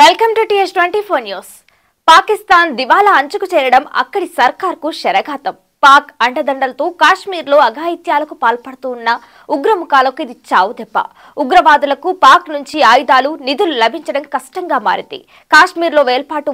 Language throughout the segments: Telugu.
welcome to TS twenty four news Pakistan దివాలా అంచుకు చేరడం అక్కడి సర్కార్కు శరఘాతం పాక్ అండదండలతో కాశ్మీర్లో అఘాయిత్యాలకు పాల్పడుతూ ఉన్న ఉగ్రముఖాలకు ఇది చావుదెబ్బ ఉగ్రవాదులకు పాక్ నుంచి ఆయుధాలు నిధులు లభించడం కష్టంగా మారింది కాశ్మీర్లో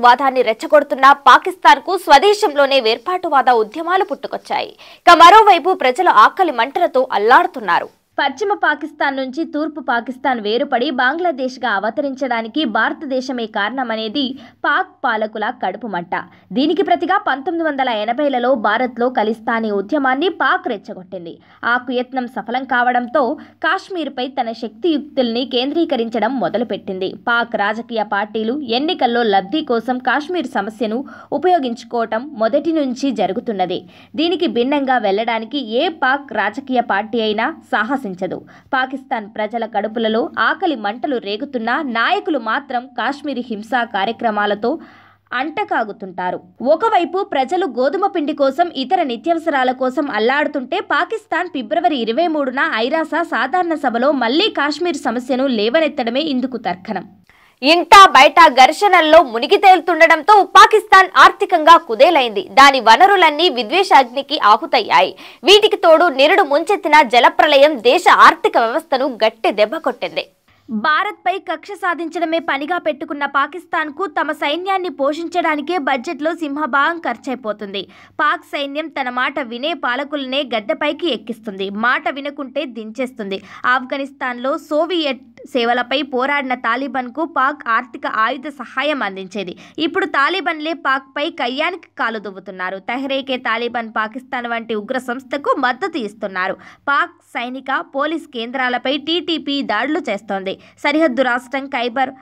వాదాన్ని రెచ్చగొడుతున్న పాకిస్తాన్కు స్వదేశంలోనే వేర్పాటువాద ఉద్యమాలు పుట్టుకొచ్చాయి ఇక మరోవైపు ప్రజలు ఆకలి మంటలతో అల్లాడుతున్నారు పశ్చిమ పాకిస్తాన్ నుంచి తూర్పు పాకిస్తాన్ వేరుపడి బంగ్లాదేశ్గా అవతరించడానికి భారతదేశమే కారణమనేది పాక్ పాలకుల కడుపుమంట దీనికి ప్రతిగా పంతొమ్మిది వందల ఎనభైలలో భారత్లో ఖలిస్తానీ ఉద్యమాన్ని పాక్ రెచ్చగొట్టింది ఆ కుయత్నం సఫలం కావడంతో కాశ్మీర్పై తన శక్తియుక్తుల్ని కేంద్రీకరించడం మొదలుపెట్టింది పాక్ రాజకీయ పార్టీలు ఎన్నికల్లో లబ్ధి కోసం కాశ్మీర్ సమస్యను ఉపయోగించుకోవటం మొదటి నుంచి జరుగుతున్నది దీనికి భిన్నంగా వెళ్లడానికి ఏ పాక్ రాజకీయ పార్టీ అయినా సాహస ఆశించదు పాకిస్తాన్ ప్రజల కడుపులలో ఆకలి మంటలు రేగుతున్నా నాయకులు మాత్రం కాశ్మీర్ హింసా కార్యక్రమాలతో అంటకాగుతుంటారు ఒకవైపు ప్రజలు గోధుమ పిండి కోసం ఇతర నిత్యవసరాల కోసం అల్లాడుతుంటే పాకిస్తాన్ ఫిబ్రవరి ఇరవై మూడున ఐరాస సాధారణ సభలో మళ్లీ కాశ్మీర్ సమస్యను లేవనెత్తడమే ఇందుకు తర్కనం ఇంటా బయట ఘర్షణల్లో మునిగి తేలుతుండటంతో పాకిస్తాన్ ఆర్థికంగా కుదేలైంది దాని వనరులన్నీ విద్వేషాగ్నికి ఆహుతయ్యాయి వీటికి తోడు నిరుడు ముంచెత్తిన జలప్రలయం దేశ ఆర్థిక వ్యవస్థను గట్టి దెబ్బ కొట్టింది భారత్పై కక్ష సాధించడమే పనిగా పెట్టుకున్న పాకిస్తాన్కు తమ సైన్యాన్ని పోషించడానికే బడ్జెట్లో సింహభాగం ఖర్చయిపోతుంది పాక్ సైన్యం తన మాట వినే పాలకులనే గద్దెపైకి ఎక్కిస్తుంది మాట వినకుంటే దించేస్తుంది ఆఫ్ఘనిస్తాన్లో సోవియట్ సేవలపై పోరాడిన తాలిబన్కు పాక్ ఆర్థిక ఆయుధ సహాయం అందించేది ఇప్పుడు తాలిబన్లే పాక్పై కయ్యానికి కాలు దువ్వుతున్నారు తెహ్రీకే తాలిబాన్ పాకిస్తాన్ వంటి ఉగ్ర సంస్థకు మద్దతు ఇస్తున్నారు పాక్ సైనిక పోలీస్ కేంద్రాలపై టీటీపీ దాడులు చేస్తోంది సరిహద్దు రాష్ట్రం ఖైబర్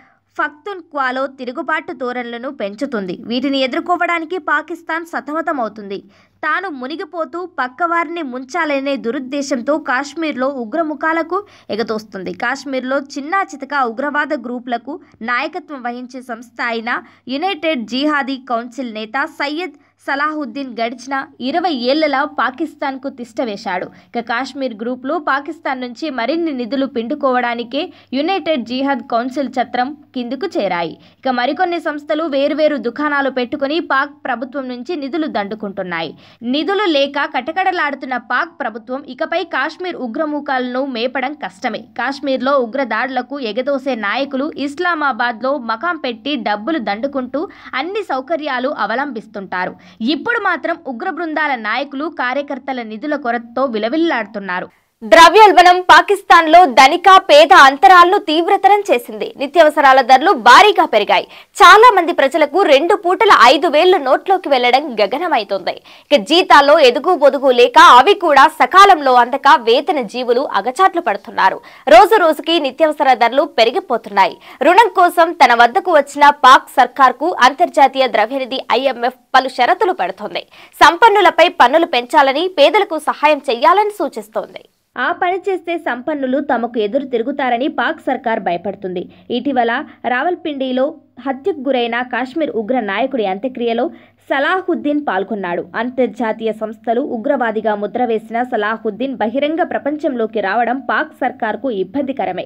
క్వాలో తిరుగుబాటు ధోరణులను పెంచుతుంది వీటిని ఎదుర్కోవడానికి పాకిస్తాన్ సతమతమవుతుంది తాను మునిగిపోతూ పక్కవారిని ముంచాలనే దురుద్దేశంతో కాశ్మీర్లో ఉగ్రముఖాలకు ఎగతోస్తుంది కాశ్మీర్లో చిన్నా చితక ఉగ్రవాద గ్రూపులకు నాయకత్వం వహించే సంస్థ అయిన యునైటెడ్ జిహాదీ కౌన్సిల్ నేత సయ్యద్ సలాహుద్దీన్ గడిచిన ఇరవై ఏళ్లలో పాకిస్తాన్కు తిష్టవేశాడు ఇక కాశ్మీర్ గ్రూప్లు పాకిస్తాన్ నుంచి మరిన్ని నిధులు పిండుకోవడానికే యునైటెడ్ జిహాద్ కౌన్సిల్ ఛత్రం కిందకు చేరాయి ఇక మరికొన్ని సంస్థలు వేరువేరు దుకాణాలు పెట్టుకుని పాక్ ప్రభుత్వం నుంచి నిధులు దండుకుంటున్నాయి నిధులు లేక కటకడలాడుతున్న పాక్ ప్రభుత్వం ఇకపై కాశ్మీర్ ఉగ్రమూకాలను మేపడం కష్టమే కాశ్మీర్లో ఉగ్రదాడులకు ఎగదోసే నాయకులు ఇస్లామాబాద్లో మకాం పెట్టి డబ్బులు దండుకుంటూ అన్ని సౌకర్యాలు అవలంబిస్తుంటారు ఇప్పుడు మాత్రం ఉగ్ర బృందాల నాయకులు కార్యకర్తల నిధుల కొరతతో విలవిల్లాడుతున్నారు ద్రవ్యోల్బణం పాకిస్తాన్ లో ధనిక పేద అంతరాలను తీవ్రతరం చేసింది నిత్యావసరాల ధరలు భారీగా పెరిగాయి చాలా మంది ప్రజలకు రెండు పూటల ఐదు వేలు నోట్లోకి వెళ్లడం గగనమైతోంది ఇక జీతాల్లో ఎదుగు బొదుగు లేక అవి కూడా సకాలంలో అందక వేతన జీవులు అగచాట్లు పడుతున్నారు రోజు రోజుకి నిత్యావసర ధరలు పెరిగిపోతున్నాయి రుణం కోసం తన వద్దకు వచ్చిన పాక్ సర్కార్ కు అంతర్జాతీయ ద్రవ్యనిధి ఐఎంఎఫ్ పలు షరతులు పెడుతోంది సంపన్నులపై పన్నులు పెంచాలని పేదలకు సహాయం చేయాలని సూచిస్తోంది ఆ పని చేస్తే సంపన్నులు తమకు ఎదురు తిరుగుతారని పాక్ సర్కార్ భయపడుతుంది ఇటీవల రావల్పిండిలో హత్యకు గురైన కాశ్మీర్ ఉగ్ర నాయకుడి అంత్యక్రియలో సలాహుద్దీన్ పాల్గొన్నాడు అంతర్జాతీయ సంస్థలు ఉగ్రవాదిగా ముద్ర వేసిన సలాహుద్దీన్ బహిరంగ ప్రపంచంలోకి రావడం పాక్ సర్కార్కు ఇబ్బందికరమే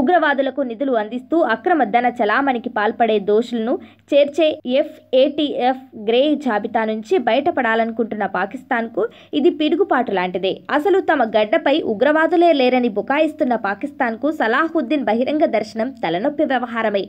ఉగ్రవాదులకు నిధులు అందిస్తూ అక్రమ ధన చలామణికి పాల్పడే దోషులను చేర్చే ఎఫ్ఏటిఎఫ్ గ్రే జాబితా నుంచి బయటపడాలనుకుంటున్న పాకిస్తాన్కు ఇది పిడుగుపాటు లాంటిదే అసలు తమ గడ్డపై ఉగ్రవాదులే లేరని బుకాయిస్తున్న పాకిస్తాన్కు సలాహుద్దీన్ బహిరంగ దర్శనం తలనొప్పి వ్యవహారమే